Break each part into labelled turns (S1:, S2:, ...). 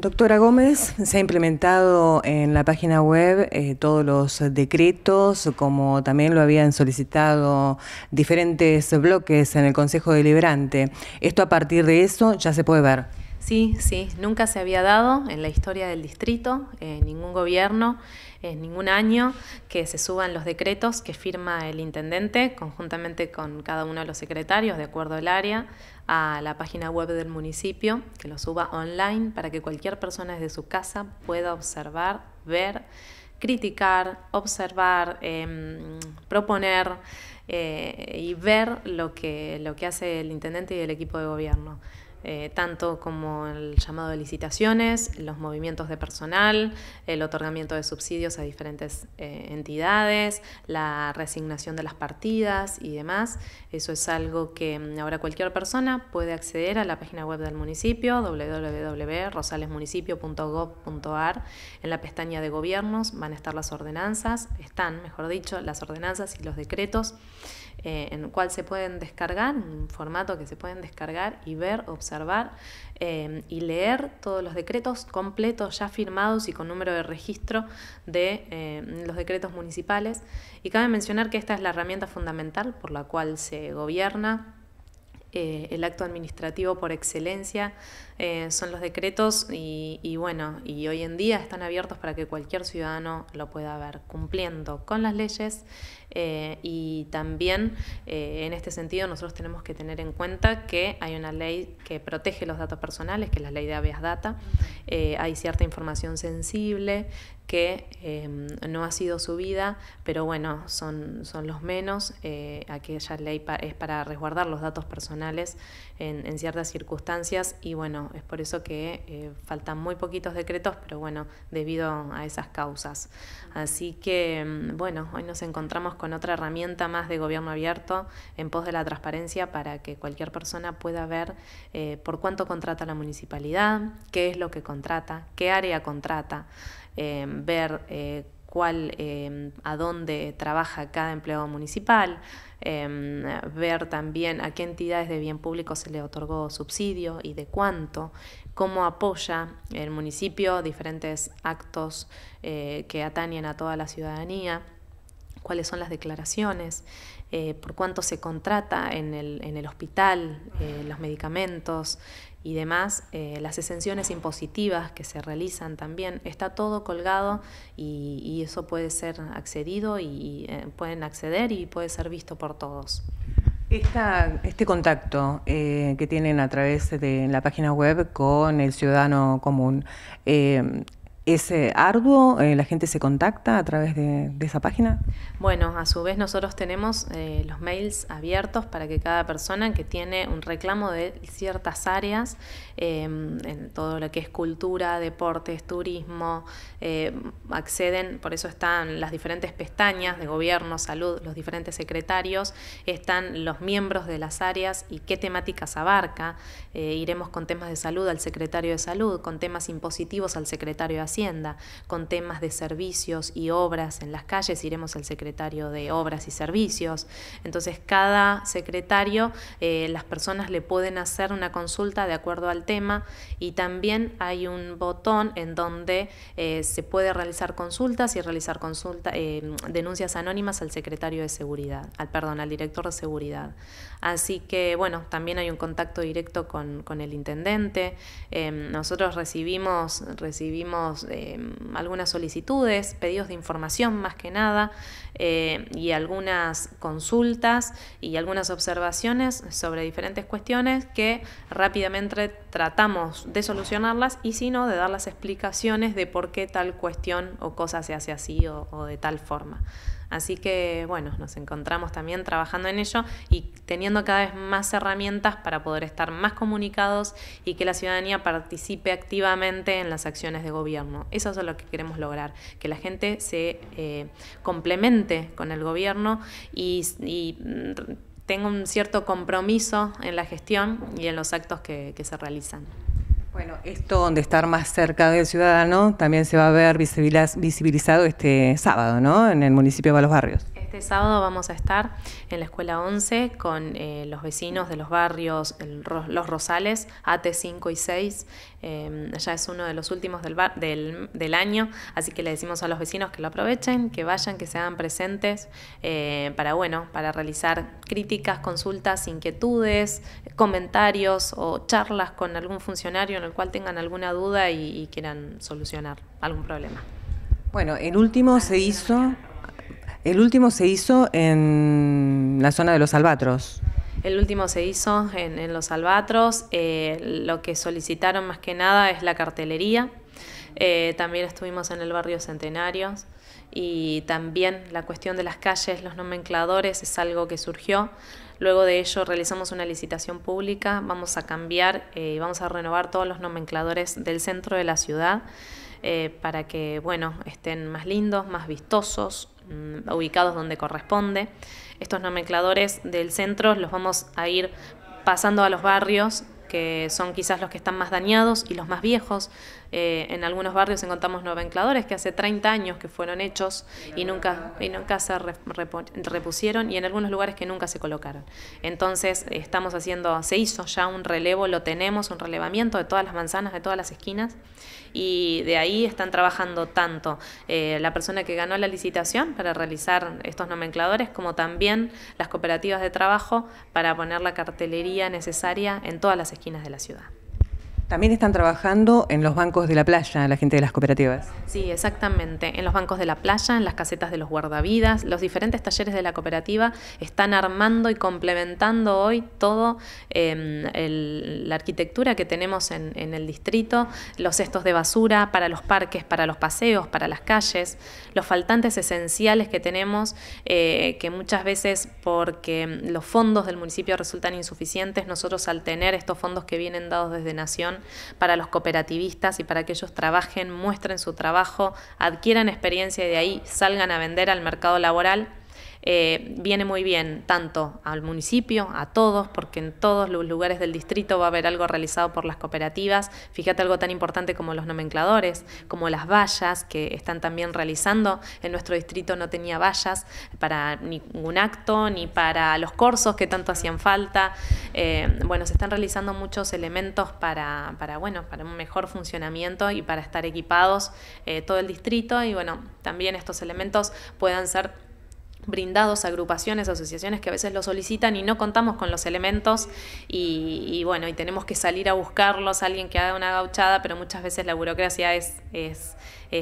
S1: Doctora Gómez, se ha implementado en la página web eh, todos los decretos, como también lo habían solicitado diferentes bloques en el Consejo Deliberante. Esto a partir de eso ya se puede ver.
S2: Sí, sí, nunca se había dado en la historia del distrito, en eh, ningún gobierno, en eh, ningún año, que se suban los decretos que firma el intendente conjuntamente con cada uno de los secretarios, de acuerdo al área, a la página web del municipio, que lo suba online para que cualquier persona desde su casa pueda observar, ver, criticar, observar, em, proponer eh, y ver lo que, lo que hace el intendente y el equipo de gobierno. Eh, tanto como el llamado de licitaciones, los movimientos de personal, el otorgamiento de subsidios a diferentes eh, entidades, la resignación de las partidas y demás. Eso es algo que mm, ahora cualquier persona puede acceder a la página web del municipio, www.rosalesmunicipio.gov.ar. En la pestaña de gobiernos van a estar las ordenanzas, están, mejor dicho, las ordenanzas y los decretos. Eh, en el cual se pueden descargar, un formato que se pueden descargar y ver, observar eh, y leer todos los decretos completos ya firmados y con número de registro de eh, los decretos municipales. Y cabe mencionar que esta es la herramienta fundamental por la cual se gobierna el acto administrativo por excelencia eh, son los decretos y, bueno, y hoy en día están abiertos para que cualquier ciudadano lo pueda ver, cumpliendo con las leyes eh, y también eh, en este sentido nosotros tenemos que tener en cuenta que hay una ley que protege los datos personales, que es la ley de habeas data, hay cierta información sensible que em, no ha sido subida, pero bueno, son, son los menos, aquella ley es para resguardar los datos personales en, en ciertas circunstancias y bueno, es por eso que eh, faltan muy poquitos decretos, pero bueno, debido a esas causas. Así que, mm, bueno, hoy nos encontramos con otra herramienta más de gobierno abierto en pos de la transparencia para que cualquier persona pueda ver eh, por cuánto contrata la municipalidad, qué es lo que contrata, qué área contrata, eh, ver cuál, em, a dónde trabaja cada empleado municipal, em, ver también a qué entidades de bien público se le otorgó subsidio y de cuánto, cómo apoya el municipio diferentes actos eh, que atañen a toda la ciudadanía cuáles son las declaraciones, eh, por cuánto se contrata en el, hospital, eh, los medicamentos y demás, eh, las exenciones impositivas que se realizan también, está todo colgado y, eso puede ser accedido y, pueden acceder y puede ser visto por todos. este
S1: contacto que tienen a través de la página web con el ciudadano común, ¿Es arduo? Eh, ¿La gente se contacta a través de, esa página?
S2: Bueno, a su vez nosotros tenemos eh, los mails abiertos para que cada persona que tiene un reclamo de ciertas áreas, em, en todo lo que es cultura, deportes, turismo, eh, acceden, por eso están las diferentes pestañas de gobierno, salud, los diferentes secretarios, están los miembros de las áreas y qué temáticas abarca. iremos con temas de salud al secretario de salud, con temas impositivos al secretario de Hacienda con temas de servicios y obras en las calles, iremos al secretario de Obras y Servicios. Entonces, cada secretario, eh, las personas le pueden hacer una consulta de acuerdo al tema y también hay un botón en donde eh, se puede realizar consultas y realizar consulta, eh, denuncias anónimas al secretario de Seguridad, al perdón, al director de Seguridad. Así que, bueno, también hay un contacto directo con, el intendente. Em, nosotros recibimos, recibimos Mm, algunas solicitudes, pedidos de información más que nada, eh, y algunas consultas y algunas observaciones sobre diferentes cuestiones que rápidamente tratamos de solucionarlas y si no, de dar las explicaciones de por qué tal cuestión o cosa se hace así o de tal forma. Así que bueno, nos encontramos también trabajando en ello y teniendo cada vez más herramientas para poder estar más comunicados y que la ciudadanía participe activamente en las acciones de gobierno. Eso es lo que queremos lograr, que la gente se eh, complemente con el gobierno y, mm, tenga un cierto compromiso en la gestión y en los actos que se realizan. Bueno, esto
S1: donde estar más cerca del ciudadano también se va a ver visibilizado este sábado, ¿no? En el municipio de Valos Barrios.
S2: Este sábado vamos a estar en la Escuela 11 con eh, los vecinos de los barrios Los Rosales, AT5 y 6. Em, ya es uno de los últimos del, del, año, así que le decimos a los vecinos que lo aprovechen, que vayan, que se hagan presentes eh, para, bueno, para realizar críticas, consultas, inquietudes, comentarios o charlas con algún funcionario en el cual tengan alguna duda y quieran solucionar algún problema. Bueno,
S1: el último se hizo el último se hizo en la zona de los albatros.
S2: El último se hizo en, Los Albatros. Eh, lo que solicitaron más que nada es la cartelería. Eh, también estuvimos en el barrio Centenarios y también la cuestión de las calles, los nomencladores es algo que surgió. Luego de ello realizamos una licitación pública, vamos a cambiar eh, y vamos a renovar todos los nomencladores del centro de la ciudad para que bueno, estén más lindos, más vistosos, Mm, ubicados donde corresponde. Estos nomencladores del centro los vamos a ir pasando a los barrios que son quizás los que están más dañados y los más viejos. Eh, en algunos barrios encontramos nomencladores que hace 30 años que fueron hechos y nunca, y nunca se repusieron y en algunos lugares que nunca se colocaron. Entonces estamos haciendo, se hizo ya un relevo, lo tenemos, un relevamiento de todas las manzanas, de todas las esquinas y de ahí están trabajando tanto eh, la persona que ganó la licitación para realizar estos nomencladores como también las cooperativas de trabajo para poner la cartelería necesaria en todas las esquinas esquinas de la ciudad.
S1: También están trabajando en los bancos de la playa, la gente de las cooperativas.
S2: Sí, exactamente. En los bancos de la playa, en las casetas de los guardavidas, los diferentes talleres de la cooperativa están armando y complementando hoy todo em, la arquitectura que tenemos en, el distrito, los cestos de basura para los parques, para los paseos, para las calles, los faltantes esenciales que tenemos, eh, que muchas veces porque los fondos del municipio resultan insuficientes, nosotros al tener estos fondos que vienen dados desde Nación, para los cooperativistas y para que ellos trabajen, muestren su trabajo, adquieran experiencia y de ahí salgan a vender al mercado laboral eh, viene muy bien tanto al municipio, a todos, porque en todos los lugares del distrito va a haber algo realizado por las cooperativas. Fíjate algo tan importante como los nomencladores, como las vallas que están también realizando. En nuestro distrito no tenía vallas para ningún acto, ni para los cursos que tanto hacían falta. Eh, bueno, se están realizando muchos elementos para, bueno, para un mejor funcionamiento y para estar equipados eh, todo el distrito y bueno, también estos elementos puedan ser brindados a agrupaciones, asociaciones que a veces lo solicitan y no contamos con los elementos y, bueno, y tenemos que salir a buscarlos, alguien que haga una gauchada, pero muchas veces la burocracia es, es,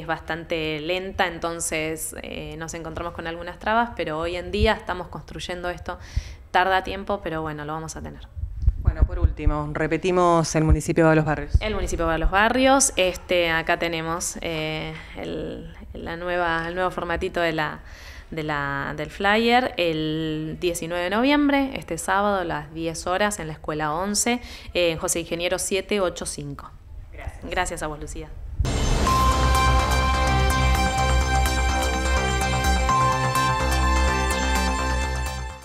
S2: bastante lenta, entonces eh, nos encontramos con algunas trabas, pero hoy en día estamos construyendo esto, tarda tiempo, pero bueno, lo vamos a tener.
S1: Bueno, por último, repetimos el municipio de los barrios.
S2: El municipio de los barrios, este, acá tenemos eh, la nueva, el nuevo formatito de la de la, del flyer el 19 de noviembre, este sábado a las 10 horas en la escuela 11, en eh, José Ingeniero 785. Gracias. Gracias a vos, Lucía.